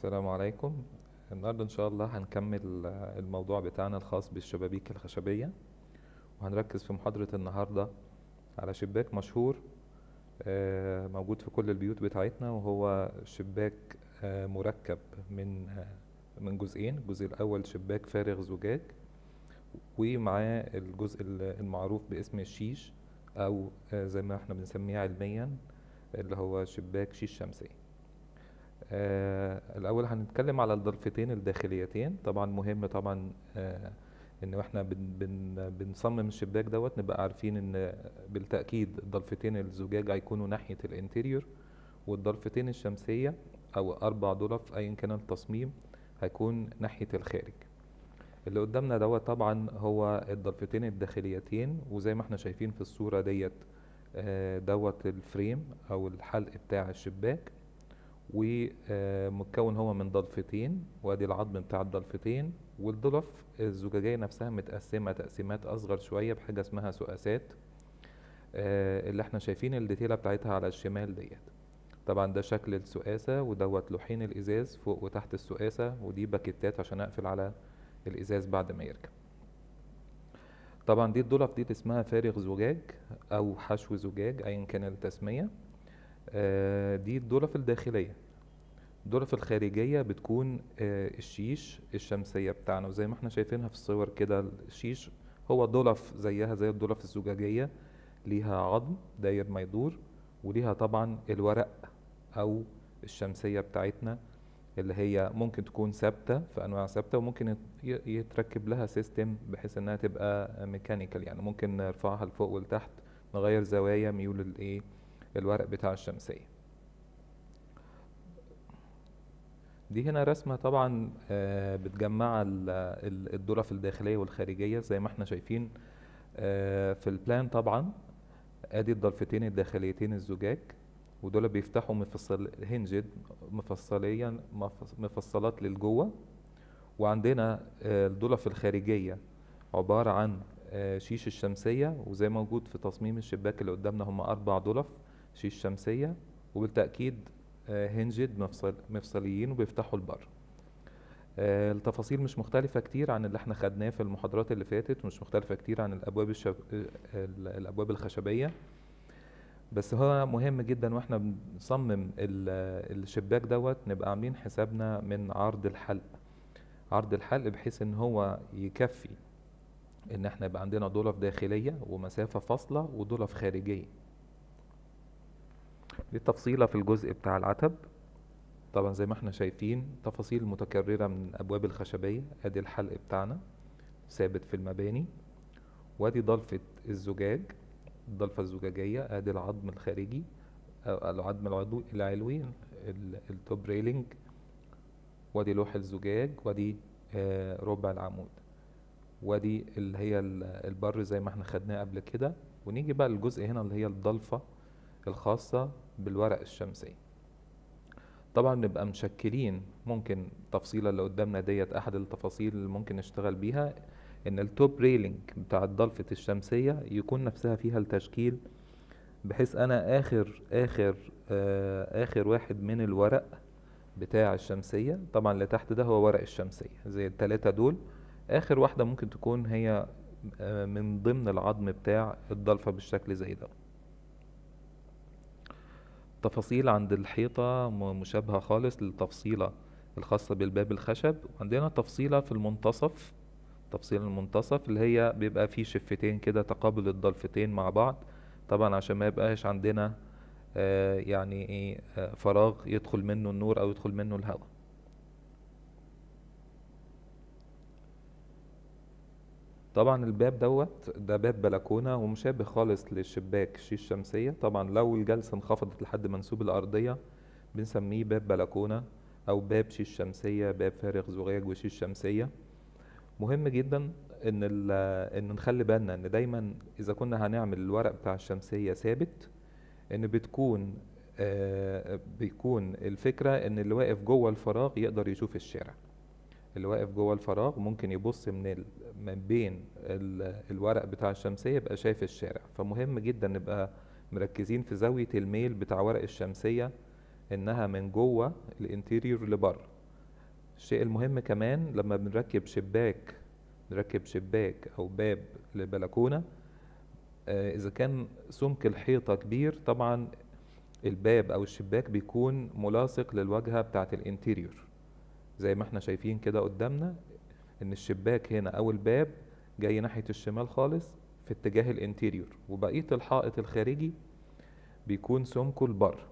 السلام عليكم النهارده ان شاء الله هنكمل الموضوع بتاعنا الخاص بالشبابيك الخشبيه وهنركز في محاضره النهارده على شباك مشهور آه، موجود في كل البيوت بتاعتنا وهو شباك آه، مركب من آه، من جزئين الجزء الاول شباك فارغ زجاج ومعاه الجزء المعروف باسم الشيش او زي ما احنا بنسميه علميا اللي هو شباك شيش شمسي آه الاول هنتكلم على الضرفتين الداخليتين طبعا مهم طبعا آه ان احنا بن بن بنصمم الشباك دوت نبقى عارفين ان بالتاكيد الضلفتين الزجاج هيكونوا ناحيه الانتيريور والضرفتين الشمسيه او اربع ضرف ايا كان التصميم هيكون ناحيه الخارج اللي قدامنا دوت طبعا هو الضرفتين الداخليتين وزي ما احنا شايفين في الصوره ديت آه، دوت الفريم او الحلق بتاع الشباك ومتكون هو من ضلفتين وادي العظم بتاع الضلفتين والضلف الزجاجية نفسها متقسمة تقسيمات أصغر شوية بحاجة اسمها سقاسات آه، اللي احنا شايفين الديتيلة بتاعتها على الشمال ديت طبعا ده شكل السقاسة ودوت لوحين الإزاز فوق وتحت السقاسة ودي باكيتات عشان أقفل على الإزاز بعد ما يركب طبعا دي الضلف دي اسمها فارغ زجاج أو حشو زجاج أيا كان التسمية آه، دي الدرف الداخلية الدرف الخارجية بتكون آه، الشيش الشمسية بتاعنا وزي ما احنا شايفينها في الصور كده الشيش هو دولف زيها زي الدولف الزجاجية ليها عظم داير ما يدور وليها طبعا الورق أو الشمسية بتاعتنا اللي هي ممكن تكون ثابتة في أنواع ثابتة وممكن يتركب لها سيستم بحيث إنها تبقى ميكانيكال يعني ممكن نرفعها لفوق ولتحت نغير زوايا ميول الإيه الورق بتاع الشمسية دي هنا رسمة طبعا آه، بتجمع الظرف الداخلية والخارجية زي ما احنا شايفين آه، في البلان طبعا ادي الضلفتين الداخليتين الزجاج ودول بيفتحوا مفصل هنجد مفصليا مفصلات للجوه وعندنا آه، الضلف الخارجيه عباره عن شيش الشمسيه وزي موجود في تصميم الشباك اللي قدامنا هم اربع دولف شيش شمسية وبالتأكيد آه، هنجد مفصل مفصليين وبيفتحوا البر آه، التفاصيل مش مختلفة كتير عن اللي احنا خدناه في المحاضرات اللي فاتت ومش مختلفة كتير عن الأبواب الشب... الأبواب الخشبية بس هو مهم جدا واحنا بنصمم الشباك دوت نبقى عاملين حسابنا من عرض الحلق عرض الحلق بحيث ان هو يكفي ان احنا يبقى عندنا دولف داخلية ومسافة فاصلة ودولف خارجية دي في الجزء بتاع العتب طبعا زي ما احنا شايفين تفاصيل متكررة من الأبواب الخشبية ادي الحلق بتاعنا ثابت في المباني وادي ضلفة الزجاج الضلفة الزجاجية ادي العظم الخارجي العظم العضوي العلوي التوب ريلينج وادي لوح الزجاج وادي آه، ربع العمود وادي اللي هي البر زي ما احنا خدناه قبل كده ونيجي بقى للجزء هنا اللي هي الضلفه الخاصة بالورق الشمسي طبعا بنبقى مشكلين ممكن التفصيلة اللي قدامنا ديت أحد التفاصيل اللي ممكن نشتغل بيها إن التوب ريلينج بتاع الضلفة الشمسية يكون نفسها فيها التشكيل بحيث أنا آخر آخر آه آخر واحد من الورق بتاع الشمسية طبعا اللي تحت ده هو ورق الشمسية زي التلاتة دول آخر واحدة ممكن تكون هي آه، من ضمن العظم بتاع الضلفة بالشكل زي ده تفاصيل عند الحيطة مشابهة خالص للتفصيلة الخاصة بالباب الخشب وعندنا تفصيلة في المنتصف تفصيل المنتصف اللي هي بيبقى فيه شفتين كده تقابل الضلفتين مع بعض طبعا عشان ما يبقاش عندنا آه يعني ايه آه فراغ يدخل منه النور او يدخل منه الهواء طبعا الباب دوت ده باب بلكونه ومشابه خالص للشباك شيش شمسيه طبعا لو الجلسه انخفضت لحد منسوب الارضيه بنسميه باب بلكونه او باب شيش شمسيه باب فارغ زجاج وشيش شمسيه مهم جدا ان ان نخلي بالنا ان دايما اذا كنا هنعمل الورق بتاع الشمسيه ثابت ان بتكون آه بيكون الفكره ان اللي واقف جوه الفراغ يقدر يشوف الشارع اللي واقف جوه الفراغ ممكن يبص من ال... من بين ال... الورق بتاع الشمسيه يبقى شايف الشارع فمهم جدا نبقى مركزين في زاويه الميل بتاع ورق الشمسيه انها من جوه الانتيريور لبره الشيء المهم كمان لما بنركب شباك نركب شباك او باب لبلكونه آه اذا كان سمك الحيطه كبير طبعا الباب او الشباك بيكون ملاصق للواجهه بتاعه الانتيريور زي ما احنا شايفين كده قدامنا ان الشباك هنا او الباب جاي ناحيه الشمال خالص في اتجاه الانتيريور وبقيه الحائط الخارجي بيكون سمكه لبر